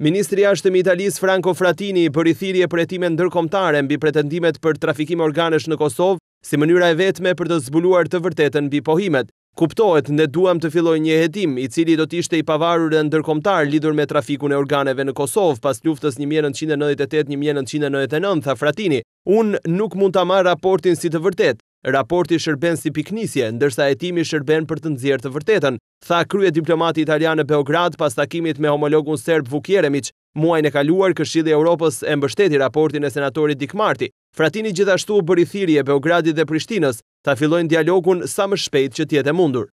Ministri ashtë më Italis Franco Fratini për i thirje për etime ndërkomtare mbi pretendimet për trafikim organesh në Kosovë si mënyra e vetme për të zbuluar të vërtetën bi pohimet. Kuptohet në duam të filloj një hetim i cili do tishte i pavarur e ndërkomtar lidur me trafikun e organeve në Kosovë pas luftës 1998-1999, tha Fratini. Unë nuk mund të marë raportin si të vërtetë. Raporti shërben si piknisje, ndërsa timi shërben për të nëzirë të vërtetën, tha krye diplomati italianë Beograd pas takimit me homologun Serb Vukjeremic, muaj në kaluar këshidhe Europës e mbështeti raportin e senatorit Dik Marti. Fratini gjithashtu bërithiri e Beogradit dhe Prishtinës ta fillojnë dialogun sa më shpejt që tjetë e mundur.